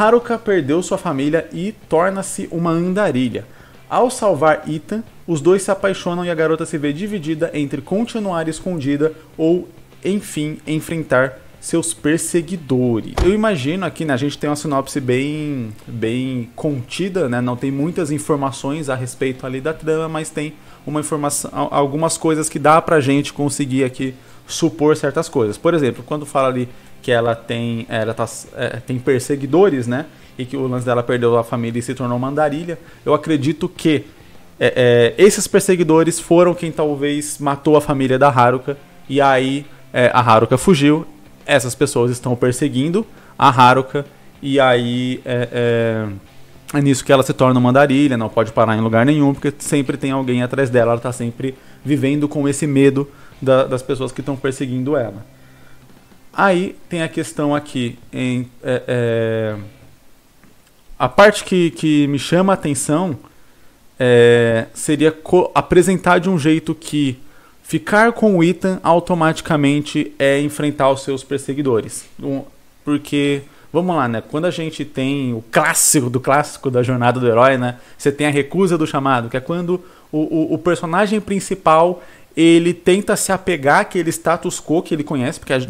Haruka perdeu sua família e torna-se uma andarilha. Ao salvar Ethan, os dois se apaixonam e a garota se vê dividida entre continuar escondida ou, enfim, enfrentar seus perseguidores. Eu imagino aqui, né, a gente tem uma sinopse bem, bem contida, né, não tem muitas informações a respeito ali da trama, mas tem uma informação, algumas coisas que dá pra gente conseguir aqui supor certas coisas. Por exemplo, quando fala ali que ela tem ela tá, é, tem perseguidores, né? E que o lance dela perdeu a família e se tornou mandarilha. Eu acredito que é, é, esses perseguidores foram quem talvez matou a família da Haruka. E aí é, a Haruka fugiu. Essas pessoas estão perseguindo a Haruka. E aí é, é, é nisso que ela se torna mandarilha. não pode parar em lugar nenhum, porque sempre tem alguém atrás dela, ela está sempre vivendo com esse medo da, das pessoas que estão perseguindo ela. Aí tem a questão aqui em, é, é, a parte que, que me chama a atenção é, seria apresentar de um jeito que ficar com o Ethan automaticamente é enfrentar os seus perseguidores. Porque, vamos lá, né? Quando a gente tem o clássico do clássico da jornada do herói, né? Você tem a recusa do chamado, que é quando o, o, o personagem principal ele tenta se apegar àquele status quo que ele conhece, porque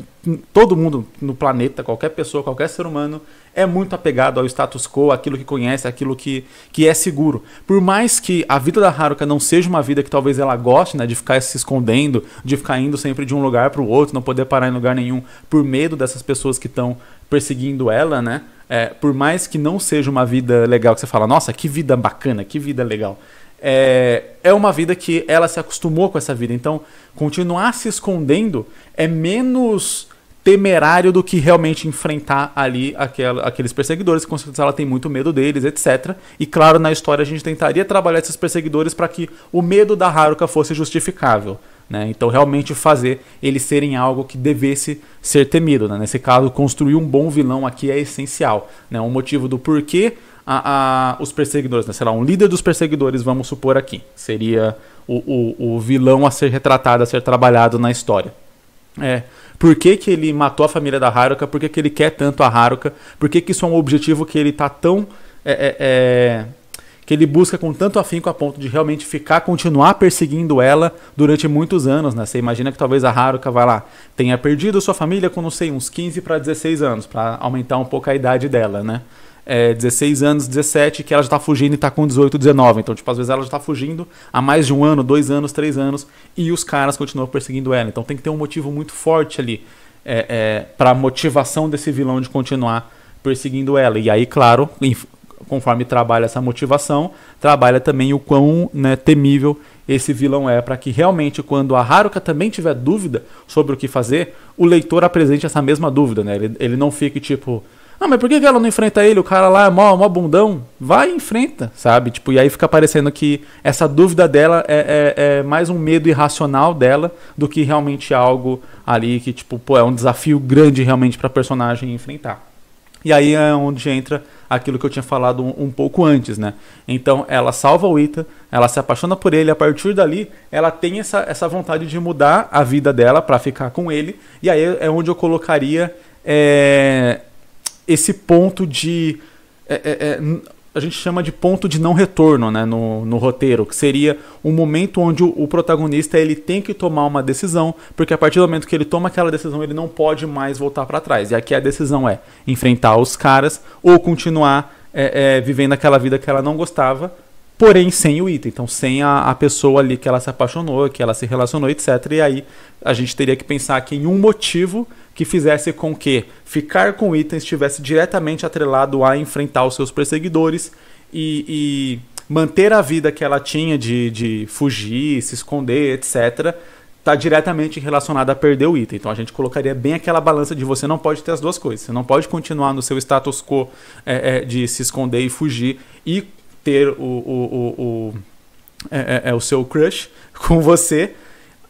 todo mundo no planeta, qualquer pessoa, qualquer ser humano, é muito apegado ao status quo, aquilo que conhece, aquilo que, que é seguro. Por mais que a vida da Haruka não seja uma vida que talvez ela goste, né, de ficar se escondendo, de ficar indo sempre de um lugar para o outro, não poder parar em lugar nenhum, por medo dessas pessoas que estão perseguindo ela, né? É, por mais que não seja uma vida legal, que você fala, nossa, que vida bacana, que vida legal é, é uma vida que ela se acostumou com essa vida. Então, continuar se escondendo é menos temerário do que realmente enfrentar ali aquela, aqueles perseguidores, que com certeza ela tem muito medo deles, etc. E claro, na história a gente tentaria trabalhar esses perseguidores para que o medo da Haruka fosse justificável. Né? Então, realmente fazer eles serem algo que devesse ser temido. Né? Nesse caso, construir um bom vilão aqui é essencial. Né? motivo do porquê a, a, os perseguidores, né? um líder dos perseguidores, vamos supor aqui, seria o, o, o vilão a ser retratado, a ser trabalhado na história. É, por que, que ele matou a família da Haruka? Por que, que ele quer tanto a Haruka? Por que, que isso é um objetivo que ele tá tão. É, é, é que ele busca com tanto afinco a ponto de realmente ficar, continuar perseguindo ela durante muitos anos, né? Você imagina que talvez a Haruka vai lá, tenha perdido sua família com, não sei, uns 15 para 16 anos, para aumentar um pouco a idade dela, né? é, 16 anos, 17, que ela já está fugindo e está com 18, 19. Então, tipo, às vezes ela já está fugindo há mais de um ano, dois anos, três anos, e os caras continuam perseguindo ela. Então tem que ter um motivo muito forte ali é, é, para a motivação desse vilão de continuar perseguindo ela. E aí, claro, conforme trabalha essa motivação, trabalha também o quão né, temível esse vilão é, para que realmente, quando a Haruka também tiver dúvida sobre o que fazer, o leitor apresente essa mesma dúvida, né? Ele, ele não fique tipo ah, mas por que ela não enfrenta ele? O cara lá é mó, mó bundão. Vai e enfrenta, sabe? Tipo, e aí fica parecendo que essa dúvida dela é, é, é mais um medo irracional dela do que realmente algo ali que, tipo, pô, é um desafio grande realmente pra personagem enfrentar. E aí é onde entra aquilo que eu tinha falado um, um, pouco antes, né? Então ela salva o Ita, ela se apaixona por ele, a partir dali ela tem essa, essa vontade de mudar a vida dela para ficar com ele, e aí é onde eu colocaria é, esse ponto de. É, é, é a gente chama de ponto de não retorno né, no, no roteiro, que seria um momento onde o, o, protagonista ele tem que tomar uma decisão, porque a partir do momento que ele toma aquela decisão, ele não pode mais voltar para trás. E aqui a decisão é enfrentar os caras ou continuar é, é, vivendo aquela vida que ela não gostava, porém sem o item, então sem a, a pessoa ali que ela se apaixonou, que ela se relacionou, etc. E aí a gente teria que pensar que em um motivo que fizesse com que ficar com itens estivesse diretamente atrelado a enfrentar os seus perseguidores e, e manter a vida que ela tinha de, de fugir, se esconder, etc., está diretamente relacionada a perder o item. Então a gente colocaria bem aquela balança de você não pode ter as duas coisas. Você não pode continuar no seu status quo é, é, de se esconder e fugir e ter o, o, o, o é, é, é o seu crush com você.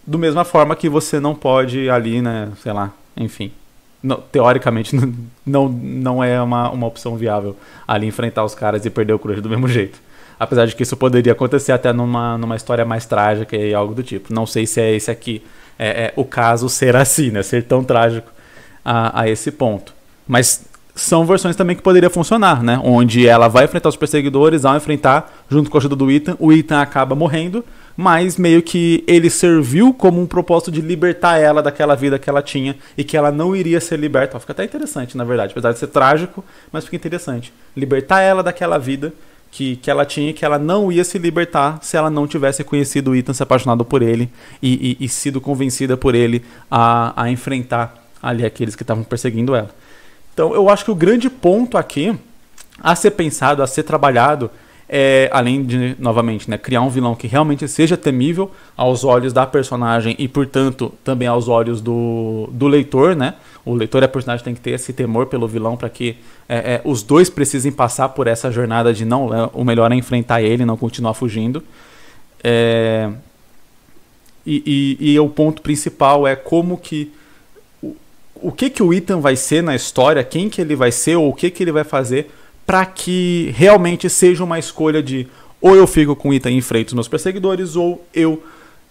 Do mesma forma que você não pode ali, né, sei lá, enfim, não, teoricamente não, não é uma, uma opção viável ali enfrentar os caras e perder o Cruzeiro do mesmo jeito. Apesar de que isso poderia acontecer até numa, numa história mais trágica e algo do tipo. Não sei se é esse aqui é, é o caso ser assim, né? Ser tão trágico a, a esse ponto. Mas são versões também que poderia funcionar, né? Onde ela vai enfrentar os perseguidores, ao enfrentar, junto com a ajuda do Ethan, o Ethan acaba morrendo mas meio que ele serviu como um propósito de libertar ela daquela vida que ela tinha e que ela não iria ser liberta. Fica até interessante, na verdade, apesar de ser trágico, mas fica interessante. Libertar ela daquela vida que, que ela tinha que ela não ia se libertar se ela não tivesse conhecido o Ethan, se apaixonado por ele e, e, e sido convencida por ele a, a enfrentar ali aqueles que estavam perseguindo ela. Então eu acho que o grande ponto aqui a ser pensado, a ser trabalhado é, além de, novamente, né, criar um vilão que realmente seja temível aos olhos da personagem e, portanto, também aos olhos do, do leitor, né? O leitor e a personagem tem que ter esse temor pelo vilão para que é, é, os dois precisem passar por essa jornada de não, né, o melhor é enfrentar ele, não continuar fugindo. É, e, e, e, o ponto principal é como que o, o que que o Ethan vai ser na história, quem que ele vai ser ou o que que ele vai fazer para que realmente seja uma escolha de ou eu fico com o Ethan e enfrento os meus perseguidores, ou eu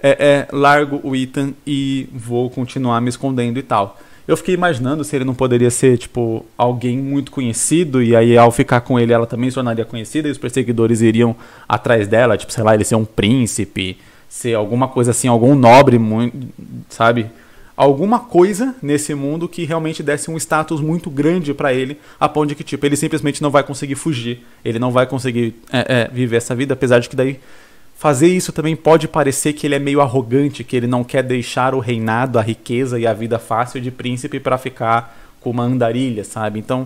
é, é, largo o Ethan e vou continuar me escondendo e tal. Eu fiquei imaginando se ele não poderia ser, tipo, alguém muito conhecido, e aí ao ficar com ele ela também se tornaria conhecida, e os perseguidores iriam atrás dela, tipo, sei lá, ele ser um príncipe, ser alguma coisa assim, algum nobre, muito, sabe? alguma coisa nesse mundo que realmente desse um status muito grande para ele, a ponto de que tipo, ele simplesmente não vai conseguir fugir, ele não vai conseguir é, é, viver essa vida, apesar de que daí fazer isso também pode parecer que ele é meio arrogante, que ele não quer deixar o reinado, a riqueza e a vida fácil de príncipe para ficar com uma andarilha, sabe? Então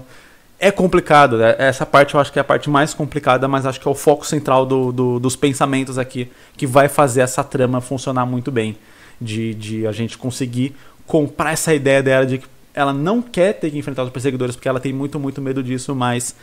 é complicado, né? essa parte eu acho que é a parte mais complicada, mas acho que é o foco central do, do, dos pensamentos aqui que vai fazer essa trama funcionar muito bem de, de a gente conseguir comprar essa ideia dela de que ela não quer ter que enfrentar os perseguidores porque ela tem muito, muito medo disso, mas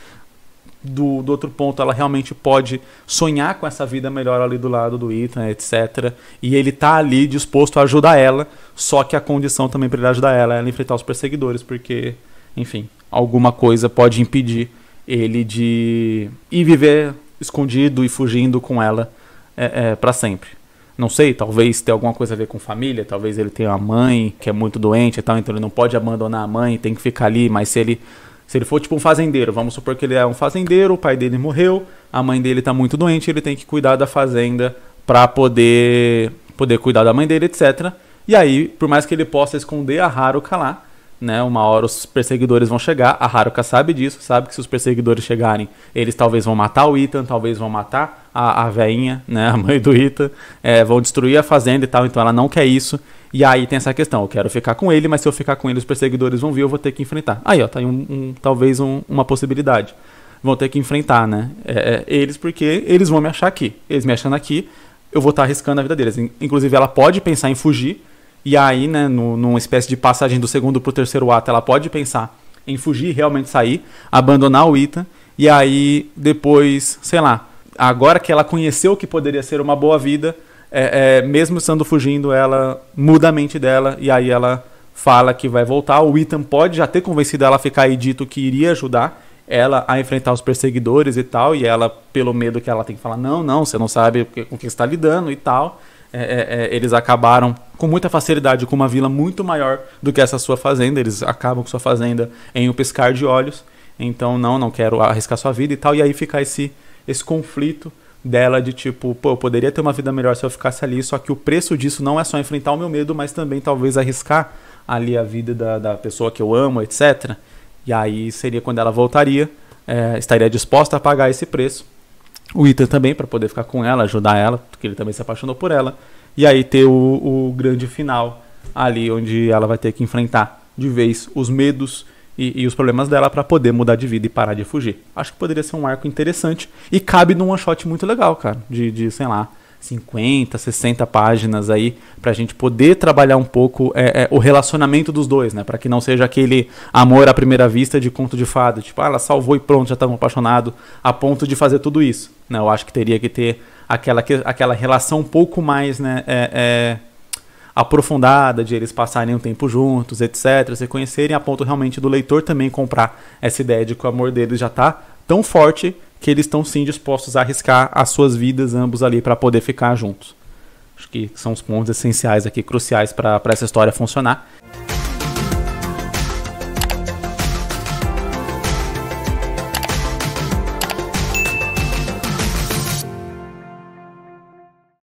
do, do outro ponto ela realmente pode sonhar com essa vida melhor ali do lado do Ethan, etc. E ele tá ali disposto a ajudar ela, só que a condição também para ele ajudar ela é ela enfrentar os perseguidores, porque, enfim, alguma coisa pode impedir ele de ir viver escondido e fugindo com ela é, é para sempre não sei, talvez tenha alguma coisa a ver com família, talvez ele tenha uma mãe que é muito doente e tal, então ele não pode abandonar a mãe, tem que ficar ali, mas se ele se ele for tipo um fazendeiro, vamos supor que ele é um fazendeiro, o pai dele morreu, a mãe dele está muito doente, ele tem que cuidar da fazenda para poder poder cuidar da mãe dele, etc. E aí, por mais que ele possa esconder a Haruka lá, né? Uma hora os perseguidores vão chegar. A Haruka sabe disso, sabe que se os perseguidores chegarem, eles talvez vão matar o Ethan, talvez vão matar a, a veinha, né? A mãe do Ethan. É, vão destruir a fazenda e tal, então ela não quer isso. E aí tem essa questão, eu quero ficar com ele, mas se eu ficar com ele, os perseguidores vão vir, eu vou ter que enfrentar. Aí, ó, tá aí um, um talvez um, uma possibilidade. Vão ter que enfrentar, né? É, é eles, porque eles vão me achar aqui. Eles me achando aqui, eu vou estar tá arriscando a vida deles. Inclusive, ela pode pensar em fugir, e aí, né, no, numa espécie de passagem do segundo pro terceiro ato, ela pode pensar em fugir, realmente sair, abandonar o Ita. E aí, depois, sei lá, agora que ela conheceu que poderia ser uma boa vida, é, é, mesmo estando fugindo, ela muda a mente dela e aí ela fala que vai voltar. O Ethan pode já ter convencido ela a ficar aí dito que iria ajudar ela a enfrentar os perseguidores e tal. E ela, pelo medo que ela tem, fala: Não, não, você não sabe com quem está lidando e tal. É, é, é, eles acabaram com muita facilidade com uma vila muito maior do que essa sua fazenda. Eles acabam com sua fazenda em um pescar de olhos. Então, não, não quero arriscar sua vida e tal. E aí fica esse, esse conflito dela de tipo, pô, eu poderia ter uma vida melhor se eu ficasse ali, só que o preço disso não é só enfrentar o meu medo, mas também talvez arriscar ali a vida da, da pessoa que eu amo, etc. E aí seria quando ela voltaria, é, estaria disposta a pagar esse preço, o Ethan também para poder ficar com ela, ajudar ela, porque ele também se apaixonou por ela. E aí ter o, o grande final ali, onde ela vai ter que enfrentar de vez os medos e, e os problemas dela para poder mudar de vida e parar de fugir. Acho que poderia ser um arco interessante e cabe num one shot muito legal, cara, de, de sei lá, 50, 60 páginas aí para a gente poder trabalhar um pouco é, é, o relacionamento dos dois, né? Para que não seja aquele amor à primeira vista de conto de fada, tipo, ah, ela salvou e pronto, já estava apaixonado a ponto de fazer tudo isso. Né? Eu acho que teria que ter aquela, aquela relação um pouco mais, né? É, é, aprofundada, de eles passarem um tempo juntos, etc., se conhecerem, a ponto realmente do leitor também comprar essa ideia de que o amor deles já está tão forte que eles estão sim dispostos a arriscar as suas vidas ambos ali para poder ficar juntos. Acho que são os pontos essenciais aqui, cruciais para essa história funcionar.